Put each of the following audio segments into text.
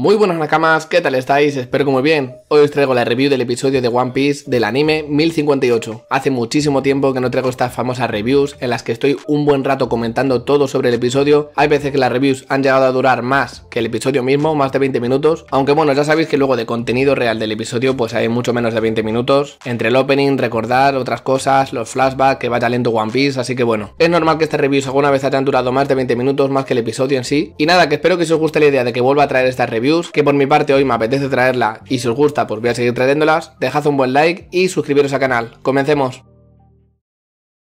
Muy buenas nakamas, ¿qué tal estáis? Espero que muy bien. Hoy os traigo la review del episodio de One Piece del anime 1058. Hace muchísimo tiempo que no traigo estas famosas reviews en las que estoy un buen rato comentando todo sobre el episodio. Hay veces que las reviews han llegado a durar más que el episodio mismo, más de 20 minutos. Aunque bueno, ya sabéis que luego de contenido real del episodio pues hay mucho menos de 20 minutos. Entre el opening, recordar otras cosas, los flashbacks, que vaya lento One Piece, así que bueno. Es normal que estas reviews alguna vez hayan durado más de 20 minutos más que el episodio en sí. Y nada, que espero que os guste la idea de que vuelva a traer estas reviews que por mi parte hoy me apetece traerla y si os gusta pues voy a seguir trayéndolas, dejad un buen like y suscribiros al canal. Comencemos.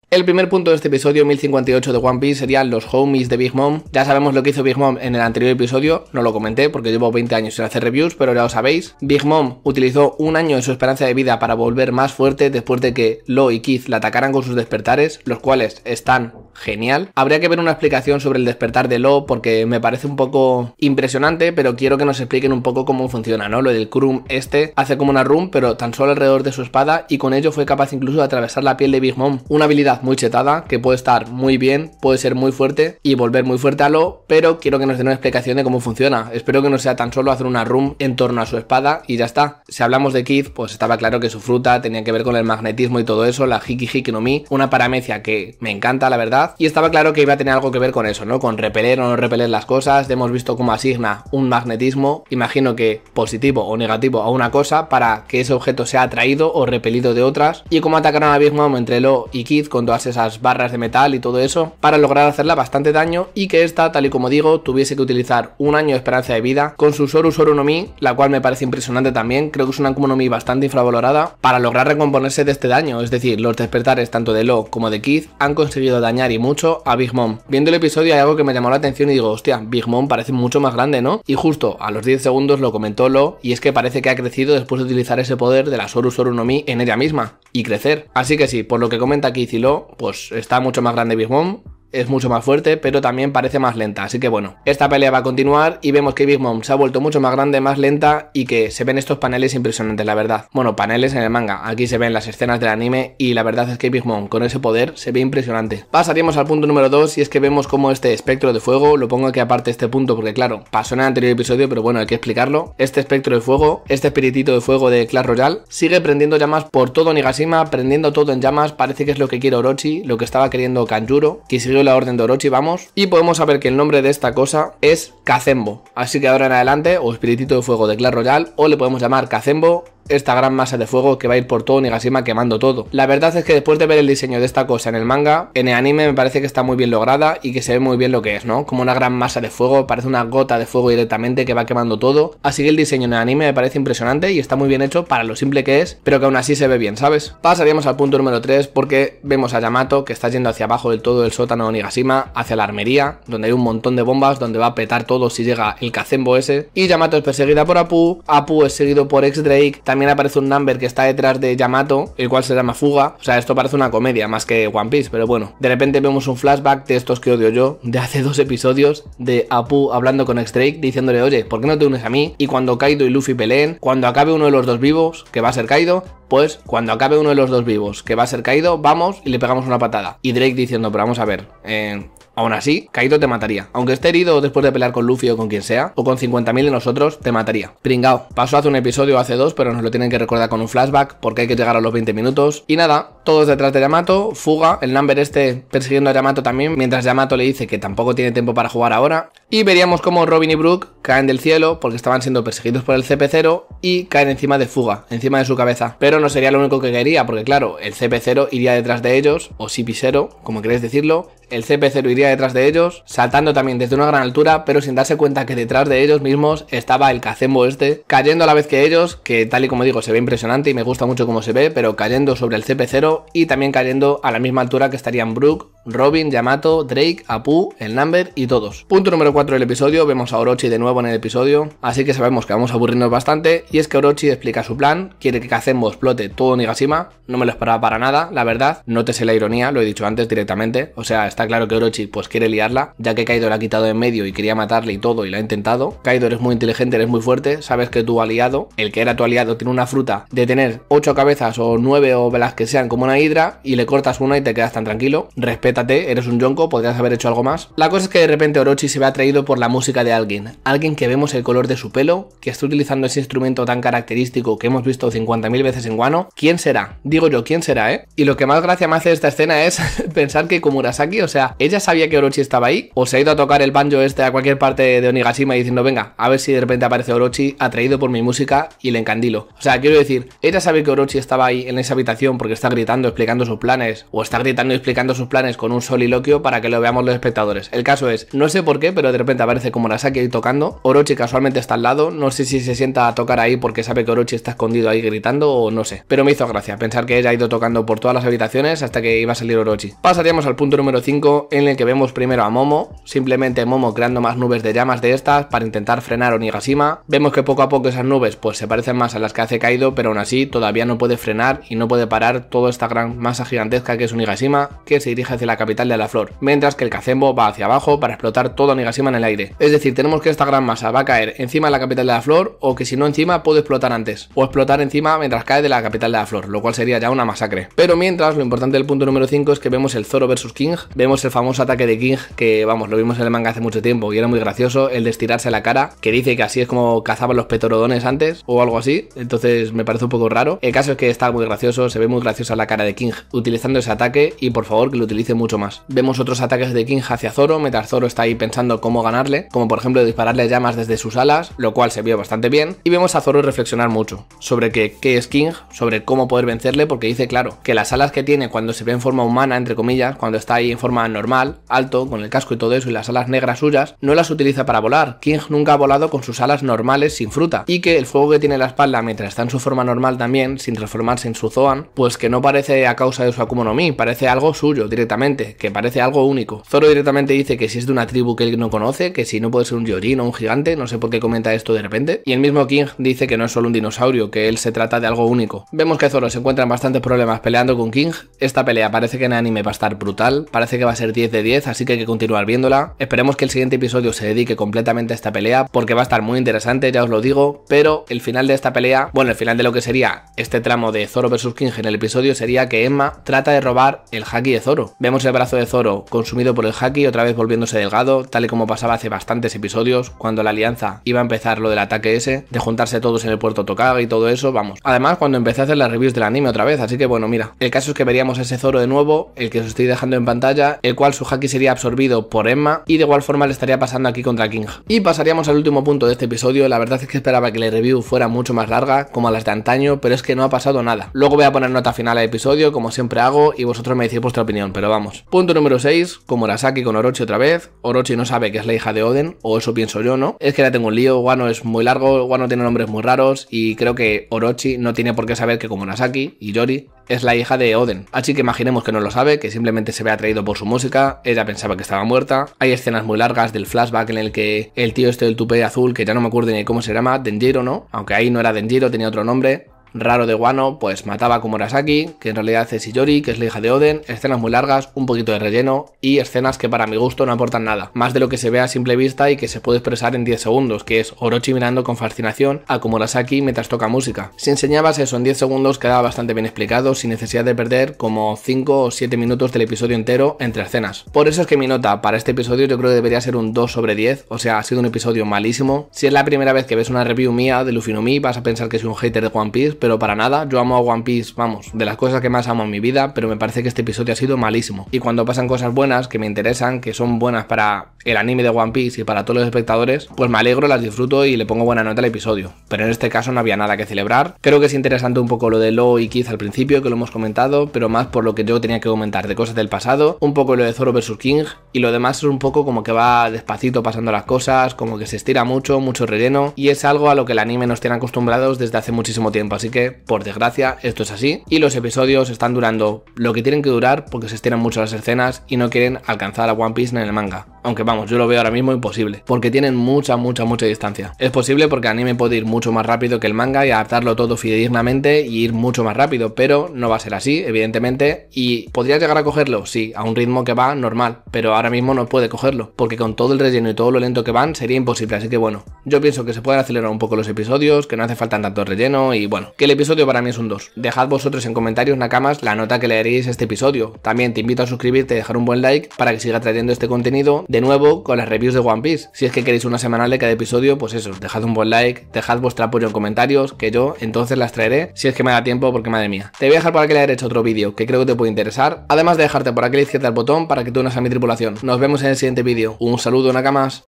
El primer punto de este episodio 1058 de One Piece serían los homies de Big Mom. Ya sabemos lo que hizo Big Mom en el anterior episodio, no lo comenté porque llevo 20 años sin hacer reviews, pero ya lo sabéis. Big Mom utilizó un año de su esperanza de vida para volver más fuerte después de que Lo y Keith la atacaran con sus despertares, los cuales están genial. Habría que ver una explicación sobre el despertar de Lo porque me parece un poco impresionante, pero quiero que nos expliquen un poco cómo funciona, ¿no? Lo del Krum este hace como una room, pero tan solo alrededor de su espada y con ello fue capaz incluso de atravesar la piel de Big Mom, una habilidad muy chetada, que puede estar muy bien, puede ser muy fuerte y volver muy fuerte a lo, pero quiero que nos den una explicación de cómo funciona. Espero que no sea tan solo hacer una room en torno a su espada y ya está. Si hablamos de Keith, pues estaba claro que su fruta tenía que ver con el magnetismo y todo eso, la Hiki Hiki no Mi, una paramecia que me encanta, la verdad, y estaba claro que iba a tener algo que ver con eso, ¿no? Con repeler o no repeler las cosas, hemos visto cómo asigna un magnetismo, imagino que positivo o negativo a una cosa para que ese objeto sea atraído o repelido de otras, y cómo atacaron a Big entre Lo y Kid con Hace esas barras de metal y todo eso, para lograr hacerla bastante daño y que esta, tal y como digo, tuviese que utilizar un año de esperanza de vida con su Soru Soru la cual me parece impresionante también, creo que es una Akuma bastante infravalorada, para lograr recomponerse de este daño, es decir, los despertares tanto de Lo como de Kid han conseguido dañar y mucho a Big Mom. Viendo el episodio hay algo que me llamó la atención y digo, hostia, Big Mom parece mucho más grande, ¿no? Y justo a los 10 segundos lo comentó Lo y es que parece que ha crecido después de utilizar ese poder de la Soru Soru en ella misma y crecer. Así que sí, por lo que comenta Kid y Lo, pues está mucho más grande Big Mom es mucho más fuerte, pero también parece más lenta. Así que bueno, esta pelea va a continuar y vemos que Big Mom se ha vuelto mucho más grande, más lenta y que se ven estos paneles impresionantes, la verdad. Bueno, paneles en el manga, aquí se ven las escenas del anime y la verdad es que Big Mom con ese poder se ve impresionante. Pasaríamos al punto número 2 y es que vemos cómo este espectro de fuego, lo pongo aquí aparte este punto porque claro, pasó en el anterior episodio, pero bueno, hay que explicarlo. Este espectro de fuego, este espiritito de fuego de Clash Royale, sigue prendiendo llamas por todo Nigashima, prendiendo todo en llamas, parece que es lo que quiere Orochi, lo que estaba queriendo Kanjuro, que siguió la orden de Orochi, vamos. Y podemos saber que el nombre de esta cosa es Kazembo. Así que ahora en adelante, o Espiritito de Fuego de Clash Royal o le podemos llamar Kazembo esta gran masa de fuego que va a ir por todo Nigashima quemando todo. La verdad es que después de ver el diseño de esta cosa en el manga, en el anime me parece que está muy bien lograda y que se ve muy bien lo que es, ¿no? Como una gran masa de fuego, parece una gota de fuego directamente que va quemando todo. Así que el diseño en el anime me parece impresionante y está muy bien hecho para lo simple que es, pero que aún así se ve bien, ¿sabes? Pasaríamos al punto número 3 porque vemos a Yamato que está yendo hacia abajo del todo del sótano de Nigashima, hacia la armería, donde hay un montón de bombas, donde va a petar todo si llega el Kazembo ese. Y Yamato es perseguida por Apu, Apu es seguido por X-Drake, también aparece un number que está detrás de Yamato, el cual se llama Fuga. O sea, esto parece una comedia más que One Piece, pero bueno. De repente vemos un flashback de estos que odio yo, de hace dos episodios, de Apu hablando con X-Drake, diciéndole, oye, ¿por qué no te unes a mí? Y cuando Kaido y Luffy peleen, cuando acabe uno de los dos vivos, que va a ser Kaido, pues cuando acabe uno de los dos vivos, que va a ser caído, vamos y le pegamos una patada. Y Drake diciendo, pero vamos a ver, eh, Aún así, Caído te mataría. Aunque esté herido después de pelear con Luffy o con quien sea, o con 50.000 de nosotros, te mataría. Pringao. Pasó hace un episodio, hace dos, pero nos lo tienen que recordar con un flashback porque hay que llegar a los 20 minutos. Y nada, todos detrás de Yamato, fuga, el number este persiguiendo a Yamato también, mientras Yamato le dice que tampoco tiene tiempo para jugar ahora. Y veríamos cómo Robin y Brooke caen del cielo porque estaban siendo perseguidos por el CP0 y caen encima de fuga, encima de su cabeza. Pero no sería lo único que quería, porque claro, el CP0 iría detrás de ellos, o CP0, como queréis decirlo, el CP0 iría detrás de ellos, saltando también desde una gran altura, pero sin darse cuenta que detrás de ellos mismos estaba el cacembo este, cayendo a la vez que ellos, que tal y como digo se ve impresionante y me gusta mucho cómo se ve, pero cayendo sobre el CP0 y también cayendo a la misma altura que estarían Brook, Robin, Yamato, Drake, Apu, el Number y todos. Punto número 4 del episodio, vemos a Orochi de nuevo en el episodio, así que sabemos que vamos a aburrirnos bastante, y es que Orochi explica su plan, quiere que Kazembo explote todo Nigashima, no me lo esperaba para nada, la verdad, no te sé la ironía, lo he dicho antes directamente, o sea, está claro que Orochi pues quiere liarla, ya que Kaido la ha quitado en medio y quería matarle y todo y la ha intentado. Kaido es muy inteligente, eres muy fuerte, sabes que tu aliado, el que era tu aliado, tiene una fruta de tener 8 cabezas o 9 o las que sean como una hidra y le cortas una y te quedas tan tranquilo. Respétate, eres un yonko, podrías haber hecho algo más. La cosa es que de repente Orochi se ve atraído por la música de alguien, alguien que vemos el color de su pelo, que está utilizando ese instrumento tan característico que hemos visto 50.000 veces en Guano. ¿Quién será? Digo yo, ¿quién será, eh? Y lo que más gracia me hace esta escena es pensar que como o o sea, ella sabía que Orochi estaba ahí o se ha ido a tocar el banjo este a cualquier parte de Onigashima diciendo, venga, a ver si de repente aparece Orochi atraído por mi música y le encandilo. O sea, quiero decir, ella sabe que Orochi estaba ahí en esa habitación porque está gritando, explicando sus planes o está gritando y explicando sus planes con un soliloquio para que lo veamos los espectadores. El caso es, no sé por qué, pero de repente aparece como Nasaki ahí tocando. Orochi casualmente está al lado, no sé si se sienta a tocar ahí porque sabe que Orochi está escondido ahí gritando o no sé. Pero me hizo gracia pensar que ella ha ido tocando por todas las habitaciones hasta que iba a salir Orochi. Pasaríamos al punto número 5 en el que vemos primero a Momo, simplemente Momo creando más nubes de llamas de estas para intentar frenar a Onigashima. Vemos que poco a poco esas nubes pues se parecen más a las que hace Kaido, pero aún así todavía no puede frenar y no puede parar toda esta gran masa gigantesca que es Onigashima, que se dirige hacia la capital de la flor, mientras que el Kazembo va hacia abajo para explotar todo Onigashima en el aire. Es decir, tenemos que esta gran masa va a caer encima de la capital de la flor o que si no encima puede explotar antes, o explotar encima mientras cae de la capital de la flor, lo cual sería ya una masacre. Pero mientras, lo importante del punto número 5 es que vemos el Zoro versus King, vemos Vemos el famoso ataque de King, que vamos, lo vimos en el manga hace mucho tiempo y era muy gracioso, el de estirarse la cara, que dice que así es como cazaban los petorodones antes o algo así, entonces me parece un poco raro. El caso es que está muy gracioso, se ve muy graciosa la cara de King utilizando ese ataque y por favor que lo utilice mucho más. Vemos otros ataques de King hacia Zoro, mientras Zoro está ahí pensando cómo ganarle, como por ejemplo dispararle llamas desde sus alas, lo cual se vio bastante bien, y vemos a Zoro reflexionar mucho sobre que, qué es King, sobre cómo poder vencerle, porque dice claro que las alas que tiene cuando se ve en forma humana, entre comillas, cuando está ahí en forma normal, alto, con el casco y todo eso y las alas negras suyas, no las utiliza para volar. King nunca ha volado con sus alas normales sin fruta. Y que el fuego que tiene en la espalda mientras está en su forma normal también, sin transformarse en su Zoan, pues que no parece a causa de su Akuma parece algo suyo directamente, que parece algo único. Zoro directamente dice que si es de una tribu que él no conoce, que si no puede ser un Yorin o un gigante, no sé por qué comenta esto de repente. Y el mismo King dice que no es solo un dinosaurio, que él se trata de algo único. Vemos que Zoro se encuentra en bastantes problemas peleando con King. Esta pelea parece que en anime va a estar brutal, parece que va a ser 10 de 10, así que hay que continuar viéndola. Esperemos que el siguiente episodio se dedique completamente a esta pelea, porque va a estar muy interesante, ya os lo digo, pero el final de esta pelea, bueno, el final de lo que sería este tramo de Zoro vs King en el episodio sería que Emma trata de robar el haki de Zoro. Vemos el brazo de Zoro consumido por el haki, otra vez volviéndose delgado, tal y como pasaba hace bastantes episodios, cuando la alianza iba a empezar lo del ataque ese, de juntarse todos en el puerto Tokaga y todo eso, vamos. Además, cuando empecé a hacer las reviews del anime otra vez, así que bueno, mira, el caso es que veríamos a ese Zoro de nuevo, el que os estoy dejando en pantalla, el cual su haki sería absorbido por Emma y de igual forma le estaría pasando aquí contra King. Y pasaríamos al último punto de este episodio, la verdad es que esperaba que la review fuera mucho más larga, como las de antaño, pero es que no ha pasado nada. Luego voy a poner nota final al episodio, como siempre hago, y vosotros me decís vuestra opinión, pero vamos. Punto número 6, como con Orochi otra vez, Orochi no sabe que es la hija de Oden, o eso pienso yo, ¿no? Es que ya tengo un lío, Wano es muy largo, Wano tiene nombres muy raros, y creo que Orochi no tiene por qué saber que como y Yori es la hija de Oden. Así que imaginemos que no lo sabe, que simplemente se ve atraído por su música, ella pensaba que estaba muerta. Hay escenas muy largas del flashback en el que el tío este del tupé azul, que ya no me acuerdo ni cómo se llama, Denjiro, ¿no? Aunque ahí no era Denjiro, tenía otro nombre, raro de Wano, pues mataba a Kumurasaki, que en realidad es Yori, que es la hija de Oden, escenas muy largas, un poquito de relleno y escenas que para mi gusto no aportan nada, más de lo que se ve a simple vista y que se puede expresar en 10 segundos, que es Orochi mirando con fascinación a Komurasaki mientras toca música. Si enseñabas eso en 10 segundos quedaba bastante bien explicado, sin necesidad de perder como 5 o 7 minutos del episodio entero entre escenas. Por eso es que mi nota para este episodio yo creo que debería ser un 2 sobre 10, o sea, ha sido un episodio malísimo. Si es la primera vez que ves una review mía de Luffy no vas a pensar que soy un hater de One Piece, pero para nada. Yo amo a One Piece, vamos, de las cosas que más amo en mi vida, pero me parece que este episodio ha sido malísimo. Y cuando pasan cosas buenas, que me interesan, que son buenas para el anime de One Piece y para todos los espectadores, pues me alegro, las disfruto y le pongo buena nota al episodio. Pero en este caso no había nada que celebrar. Creo que es interesante un poco lo de Lo y Keith al principio, que lo hemos comentado, pero más por lo que yo tenía que comentar de cosas del pasado, un poco lo de Zoro vs King y lo demás es un poco como que va despacito pasando las cosas, como que se estira mucho, mucho relleno y es algo a lo que el anime nos tiene acostumbrados desde hace muchísimo tiempo, así que por desgracia, esto es así y los episodios están durando lo que tienen que durar porque se estiran mucho las escenas y no quieren alcanzar a One Piece en el manga. Aunque vamos, yo lo veo ahora mismo imposible, porque tienen mucha, mucha, mucha distancia. Es posible porque el anime puede ir mucho más rápido que el manga y adaptarlo todo fidedignamente y ir mucho más rápido, pero no va a ser así, evidentemente, y podría llegar a cogerlo, sí, a un ritmo que va normal, pero ahora mismo no puede cogerlo, porque con todo el relleno y todo lo lento que van sería imposible, así que bueno, yo pienso que se pueden acelerar un poco los episodios, que no hace falta tanto relleno y bueno, que el episodio para mí es un 2. Dejad vosotros en comentarios, Nakamas, la nota que le a este episodio. También te invito a suscribirte y dejar un buen like para que siga trayendo este contenido de nuevo con las reviews de One Piece. Si es que queréis una semanal de cada episodio, pues eso, dejad un buen like, dejad vuestro apoyo en comentarios, que yo entonces las traeré si es que me da tiempo, porque madre mía. Te voy a dejar por aquí la derecha otro vídeo que creo que te puede interesar, además de dejarte por aquí la izquierda el botón para que tú unas a mi tripulación. Nos vemos en el siguiente vídeo. Un saludo, Nakamas.